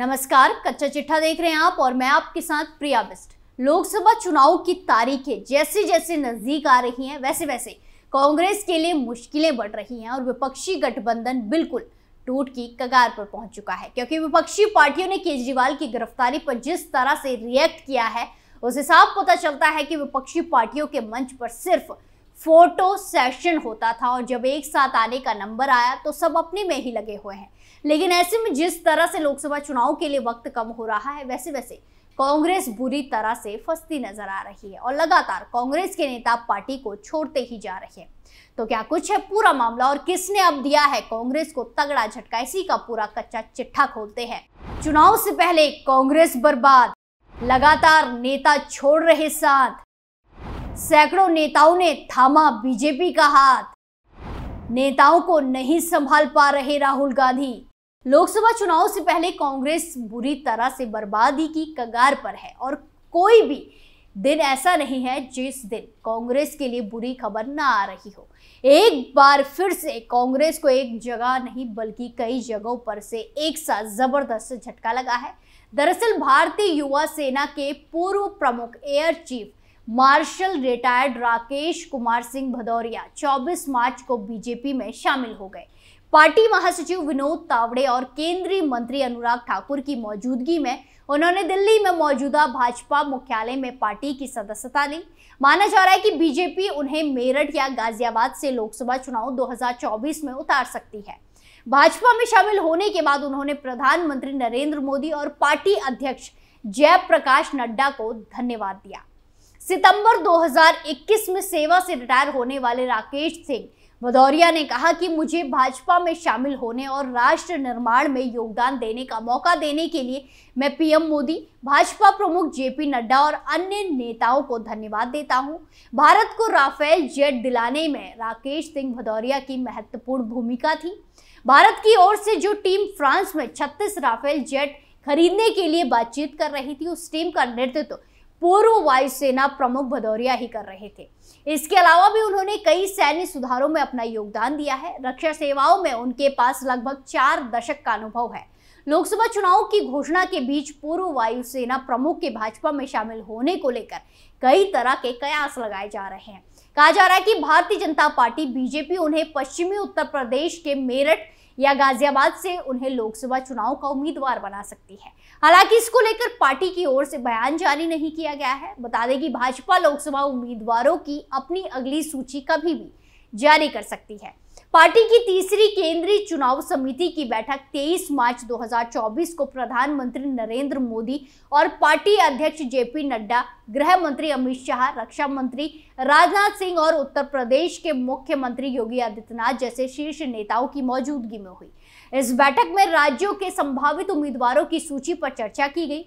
नमस्कार कच्चा चिट्ठा देख रहे हैं आप और मैं आपके साथ प्रिया बिस्ट लोकसभा चुनाव की तारीखें जैसे जैसे नजदीक आ रही हैं वैसे वैसे कांग्रेस के लिए मुश्किलें बढ़ रही हैं और विपक्षी गठबंधन बिल्कुल टूट की कगार पर पहुंच चुका है क्योंकि विपक्षी पार्टियों ने केजरीवाल की गिरफ्तारी पर जिस तरह से रिएक्ट किया है उसे साफ पता चलता है कि विपक्षी पार्टियों के मंच पर सिर्फ फोटो सेशन होता था और जब एक साथ आने का नंबर आया तो सब अपने में ही लगे हुए हैं लेकिन ऐसे में जिस तरह से लोकसभा चुनाव के लिए वक्त कम हो रहा है वैसे वैसे कांग्रेस बुरी तरह से फंसती नजर आ रही है और लगातार कांग्रेस के नेता पार्टी को छोड़ते ही जा रहे हैं तो क्या कुछ है पूरा मामला और किसने अब दिया है कांग्रेस को तगड़ा झटका इसी का पूरा कच्चा चिट्ठा खोलते हैं चुनाव से पहले कांग्रेस बर्बाद लगातार नेता छोड़ रहे साथ सैकड़ों नेताओं ने थामा बीजेपी का हाथ नेताओं को नहीं संभाल पा रहे राहुल गांधी लोकसभा चुनाव से पहले कांग्रेस बुरी तरह से बर्बादी की कगार पर है और कोई भी दिन ऐसा नहीं है जिस दिन कांग्रेस के लिए बुरी खबर ना आ रही हो एक बार फिर से कांग्रेस को एक जगह नहीं बल्कि कई जगहों पर से एक साथ जबरदस्त झटका लगा है दरअसल भारतीय युवा सेना के पूर्व प्रमुख air chief marshal retired Rakesh Kumar Singh Bhadauria 24 March को बीजेपी में शामिल हो गए पार्टी महासचिव विनोद तावड़े और केंद्रीय मंत्री अनुराग ठाकुर की मौजूदगी में उन्होंने दिल्ली में मौजूदा भाजपा मुख्यालय में पार्टी की सदस्यता ली माना जा रहा है कि बीजेपी उन्हें मेरठ या गाजियाबाद से लोकसभा चुनाव 2024 में उतार सकती है भाजपा में शामिल होने के बाद उन्होंने प्रधानमंत्री नरेंद्र मोदी और पार्टी अध्यक्ष जयप्रकाश नड्डा को धन्यवाद दिया सितंबर 2021 में सेवा से रिटायर होने वाले राकेश सिंह भदौरिया ने कहा कि मुझे भाजपा में शामिल होने और राष्ट्र निर्माण में योगदान देने का मौका देने के लिए मैं पीएम मोदी भाजपा प्रमुख जेपी नड्डा और अन्य नेताओं को धन्यवाद देता हूं। भारत को राफेल जेट दिलाने में राकेश सिंह भदौरिया की महत्वपूर्ण भूमिका थी भारत की ओर से जो टीम फ्रांस में छत्तीस राफेल जेट खरीदने के लिए बातचीत कर रही थी उस टीम का नेतृत्व तो पूर्व वायुसेना प्रमुख भदौरिया ही कर रहे थे इसके अलावा भी उन्होंने कई सैन्य सुधारों में अपना योगदान दिया है रक्षा सेवाओं में उनके पास लगभग चार दशक का अनुभव है लोकसभा चुनाव की घोषणा के बीच पूर्व वायुसेना प्रमुख के भाजपा में शामिल होने को लेकर कई तरह के कयास लगाए जा रहे हैं कहा जा रहा है कि भारतीय जनता पार्टी बीजेपी उन्हें पश्चिमी उत्तर प्रदेश के मेरठ या गाजियाबाद से उन्हें लोकसभा चुनाव का उम्मीदवार बना सकती है हालांकि इसको लेकर पार्टी की ओर से बयान जारी नहीं किया गया है बता दें कि भाजपा लोकसभा उम्मीदवारों की अपनी अगली सूची कभी भी जारी कर सकती है पार्टी की तीसरी केंद्रीय चुनाव समिति की बैठक 23 मार्च 2024 को प्रधानमंत्री नरेंद्र मोदी और पार्टी अध्यक्ष जेपी नड्डा गृह मंत्री अमित शाह रक्षा मंत्री राजनाथ सिंह और उत्तर प्रदेश के मुख्यमंत्री योगी आदित्यनाथ जैसे शीर्ष नेताओं की मौजूदगी में हुई इस बैठक में राज्यों के संभावित उम्मीदवारों की सूची पर चर्चा की गई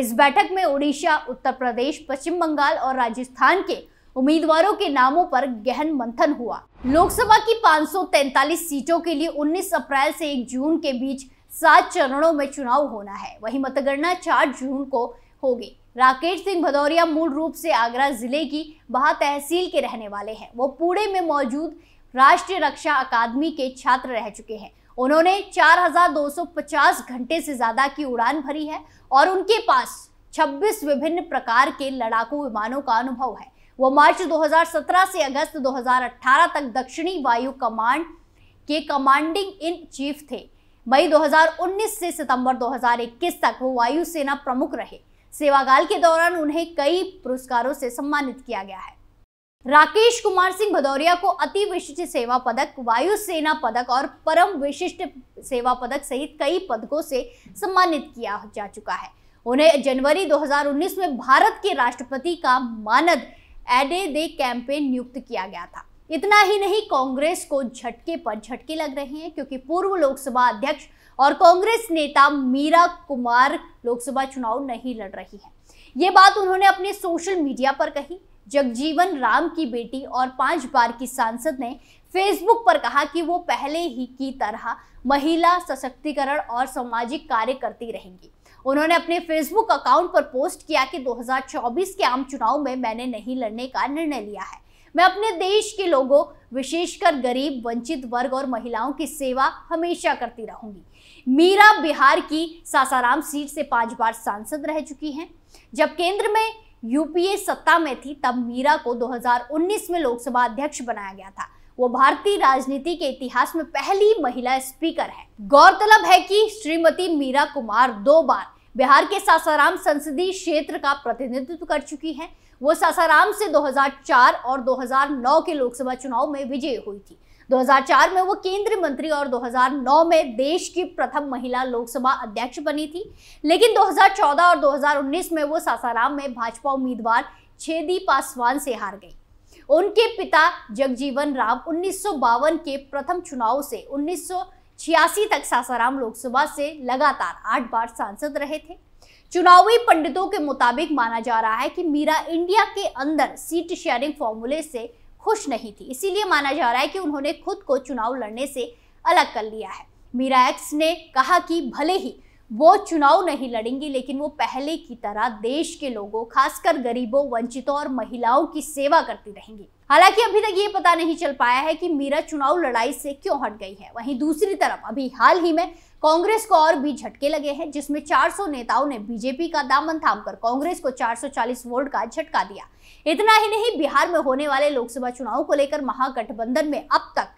इस बैठक में उड़ीसा उत्तर प्रदेश पश्चिम बंगाल और राजस्थान के उम्मीदवारों के नामों पर गहन मंथन हुआ लोकसभा की 543 सीटों के लिए 19 अप्रैल से 1 जून के बीच सात चरणों में चुनाव होना है वही मतगणना 4 जून को होगी राकेश सिंह भदौरिया मूल रूप से आगरा जिले की बहा तहसील के रहने वाले हैं वो पुणे में मौजूद राष्ट्रीय रक्षा अकादमी के छात्र रह चुके हैं उन्होंने 4,250 घंटे से ज़्यादा की उड़ान भरी है और उनके पास 26 विभिन्न प्रकार के लड़ाकू विमानों का अनुभव है वो मार्च 2017 से अगस्त 2018 तक दक्षिणी वायु कमांड के कमांडिंग इन चीफ थे मई 2019 से सितंबर 2021 तक वो वायुसेना प्रमुख रहे सेवागाल के दौरान उन्हें कई पुरस्कारों से सम्मानित किया गया है राकेश कुमार सिंह भदौरिया को अति विशिष्ट सेवा पदक वायुसेना पदक और परम विशिष्ट सेवा पदक सहित कई पदकों से सम्मानित किया जा चुका है उन्हें जनवरी 2019 में भारत के राष्ट्रपति का मानद एडे दे कैंपेन नियुक्त किया गया था इतना ही नहीं कांग्रेस को झटके पर झटके लग रहे हैं क्योंकि पूर्व लोकसभा अध्यक्ष और कांग्रेस नेता मीरा कुमार लोकसभा चुनाव नहीं लड़ रही है ये बात उन्होंने अपने सोशल मीडिया पर कही जगजीवन राम की बेटी और पांच बार की सांसद ने फेसबुक पर कहा कि वो पहले ही की तरह महिला सशक्तिकरण और सामाजिक कार्य करती रहेंगी उन्होंने अपने फेसबुक अकाउंट पर पोस्ट किया कि 2024 के आम चुनाव में मैंने नहीं लड़ने का निर्णय लिया है मैं अपने देश के लोगों विशेषकर गरीब वंचित वर्ग और महिलाओं की सेवा हमेशा करती रहूंगी मीरा बिहार की सासाराम सीट से पांच बार सांसद रह चुकी हैं जब केंद्र में यूपीए सत्ता में थी तब मीरा को 2019 में लोकसभा अध्यक्ष बनाया गया था वो भारतीय राजनीति के इतिहास में पहली महिला स्पीकर है गौरतलब है कि श्रीमती मीरा कुमार दो बार बिहार के सासाराम संसदीय क्षेत्र का प्रतिनिधित्व कर चुकी हैं वो सासाराम से 2004 और 2009 के लोकसभा चुनाव में विजयी हुई थी 2004 में वो केंद्रीय मंत्री और 2009 में देश की प्रथम महिला लोकसभा अध्यक्ष बनी थी लेकिन 2014 और 2019 में वो सासाराम में भाजपा उम्मीदवार छेदी पासवान से हार गई उनके पिता जगजीवन राम उन्नीस के प्रथम चुनाव से उन्नीस छियासी तक सासाराम लोकसभा से लगातार आठ बार सांसद रहे थे चुनावी पंडितों के मुताबिक माना जा रहा है कि मीरा इंडिया के अंदर सीट शेयरिंग फॉर्मूले से खुश नहीं थी इसीलिए माना जा रहा है कि उन्होंने खुद को चुनाव लड़ने से अलग कर लिया है मीरा एक्स ने कहा कि भले ही वो चुनाव नहीं लड़ेंगी लेकिन वो पहले की तरह देश के लोगों खासकर गरीबों वंचितों और महिलाओं की सेवा करती रहेंगी हालांकि अभी तक ये पता नहीं चल पाया है कि मीरा चुनाव लड़ाई से क्यों हट गई है वहीं दूसरी तरफ अभी हाल ही में कांग्रेस को और भी झटके लगे हैं जिसमें 400 नेताओं ने बीजेपी का दामन थामकर कांग्रेस को 440 वोट का झटका दिया इतना ही नहीं बिहार में होने वाले लोकसभा चुनाव को लेकर महागठबंधन में अब तक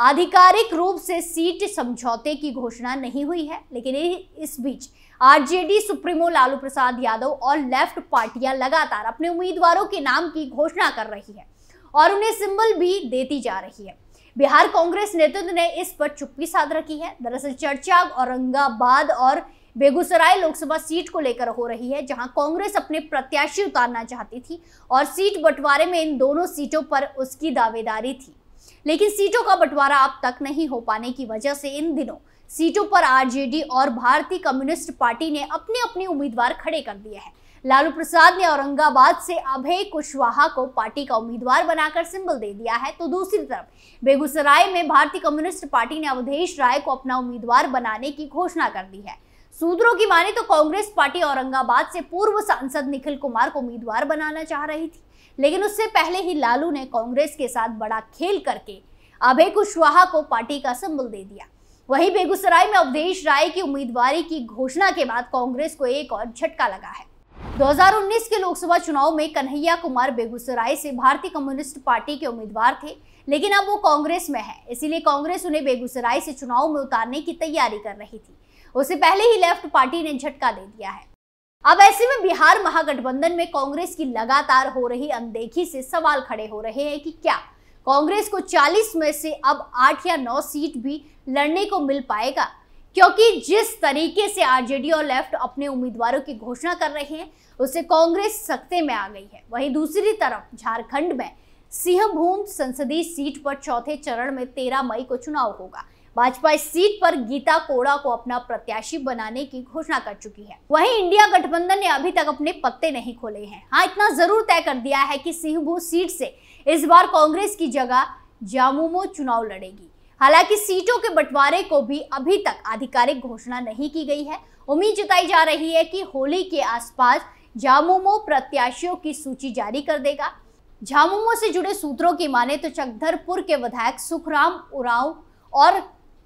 आधिकारिक रूप से सीट समझौते की घोषणा नहीं हुई है लेकिन इस बीच आरजेडी सुप्रीमो लालू प्रसाद यादव और लेफ्ट पार्टियां लगातार अपने उम्मीदवारों के नाम की घोषणा कर रही है और उन्हें सिंबल भी देती जा रही है बिहार कांग्रेस नेतृत्व ने इस पर चुप्पी साध रखी है दरअसल चर्चा औरंगाबाद और बेगूसराय लोकसभा सीट को लेकर हो रही है जहां कांग्रेस अपने प्रत्याशी उतारना चाहती थी और सीट बंटवारे में इन दोनों सीटों पर उसकी दावेदारी थी लेकिन सीटों का बंटवारा अब तक नहीं हो पाने की वजह से इन दिनों सीटों पर आरजेडी और भारतीय कम्युनिस्ट पार्टी ने अपने अपने उम्मीदवार खड़े कर दिए हैं लालू प्रसाद ने औरंगाबाद से अभय कुशवाहा को पार्टी का उम्मीदवार बनाकर सिंबल दे दिया है तो दूसरी तरफ बेगूसराय में भारतीय कम्युनिस्ट पार्टी ने अवधेश राय को अपना उम्मीदवार बनाने की घोषणा कर दी है सूत्रों की माने तो कांग्रेस पार्टी औरंगाबाद से पूर्व सांसद निखिल कुमार को उम्मीदवार बनाना चाह रही थी लेकिन उससे पहले ही लालू ने कांग्रेस के साथ बड़ा खेल करके अभय कुशवाहा को पार्टी का सिंबल दे दिया वहीं बेगूसराय में अवधेश राय की उम्मीदवारी की घोषणा के बाद कांग्रेस को एक और झटका लगा है 2019 के लोकसभा चुनाव में कन्हैया कुमार बेगूसराय से भारतीय कम्युनिस्ट पार्टी के उम्मीदवार थे लेकिन अब वो कांग्रेस में है इसीलिए कांग्रेस उन्हें बेगूसराय से चुनाव में उतारने की तैयारी कर रही थी उसे पहले ही लेफ्ट पार्टी ने झटका दे दिया है अब ऐसे में बिहार महागठबंधन में कांग्रेस की लगातार हो रही अनदेखी से सवाल खड़े हो रहे हैं कि क्या कांग्रेस को 40 में से अब 8 या 9 सीट भी लड़ने को मिल पाएगा क्योंकि जिस तरीके से आरजेडी और लेफ्ट अपने उम्मीदवारों की घोषणा कर रहे हैं उसे कांग्रेस सख्ते में आ गई है वहीं दूसरी तरफ झारखंड में सिंहभूम संसदीय सीट पर चौथे चरण में 13 मई को चुनाव होगा भाजपा इस सीट पर गीता कोड़ा को अपना प्रत्याशी बनाने की घोषणा कर चुकी है वहीं इंडिया गठबंधन ने अभी तक अपने पत्ते नहीं खोले हैं हाँ इतना जरूर तय कर दिया है कि सिंहभू सीट से इस बार कांग्रेस की जगह जामुमो चुनाव लड़ेगी हालांकि सीटों के बंटवारे को भी अभी तक आधिकारिक घोषणा नहीं की गई है उम्मीद जताई जा रही है कि होली के आसपास जामुमो प्रत्याशियों की सूची जारी कर देगा झामुमो से जुड़े सूत्रों की माने तो चकधरपुर के विधायक सुखराम उराव और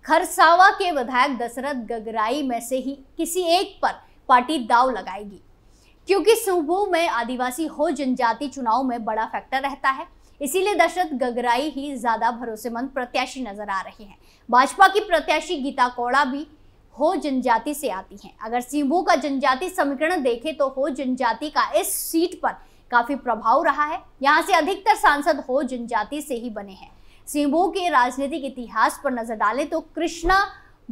खरसावा के विधायक दशरथ गगराई में से ही किसी एक पर पार्टी दाव लगाएगी क्योंकि सुबू में आदिवासी हो जनजाति चुनाव में बड़ा फैक्टर रहता है इसीलिए दशरथ गगराई ही ज्यादा भरोसेमंद प्रत्याशी नजर आ रहे हैं भाजपा की प्रत्याशी गीता कोड़ा भी हो जनजाति से आती हैं अगर सिंहभू का जनजाति समीकरण देखें तो हो जनजाति का इस सीट पर काफी प्रभाव रहा है यहाँ से अधिकतर सांसद हो जनजाति से ही बने हैं सिंहभूम के राजनीतिक इतिहास पर नजर डालें तो कृष्णा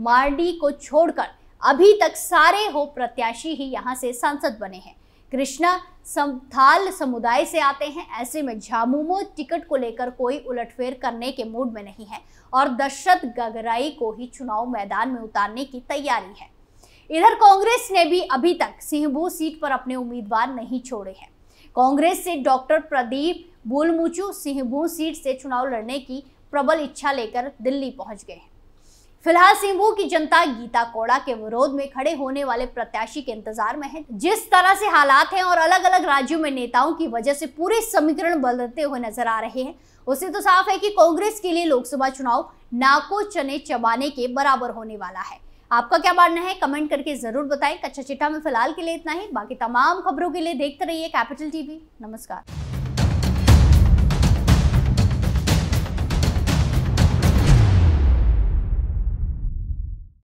मार्डी को छोड़कर अभी तक सारे हो प्रत्याशी ही यहां से सांसद बने हैं कृष्णा संथाल समुदाय से आते हैं ऐसे में झामुमो टिकट को लेकर कोई उलटफेर करने के मूड में नहीं है और दशरथ गगराई को ही चुनाव मैदान में उतारने की तैयारी है इधर कांग्रेस ने भी अभी तक सिंहभू सीट पर अपने उम्मीदवार नहीं छोड़े हैं कांग्रेस से डॉक्टर प्रदीप बोलमुचू सिंहभूम सीट से चुनाव लड़ने की प्रबल इच्छा लेकर दिल्ली पहुंच गए हैं फिलहाल सिंहभूम की जनता गीता कोड़ा के विरोध में खड़े होने वाले प्रत्याशी के इंतजार में है जिस तरह से हालात हैं और अलग अलग राज्यों में नेताओं की वजह से पूरे समीकरण बदलते हुए नजर आ रहे हैं उसे तो साफ है कि कांग्रेस के लिए लोकसभा चुनाव नाको चने चबाने के बराबर होने वाला है आपका क्या मानना है कमेंट करके जरूर बताएं कच्चा चिट्ठा में फिलहाल के लिए इतना ही बाकी तमाम खबरों के लिए देखते रहिए कैपिटल टीवी नमस्कार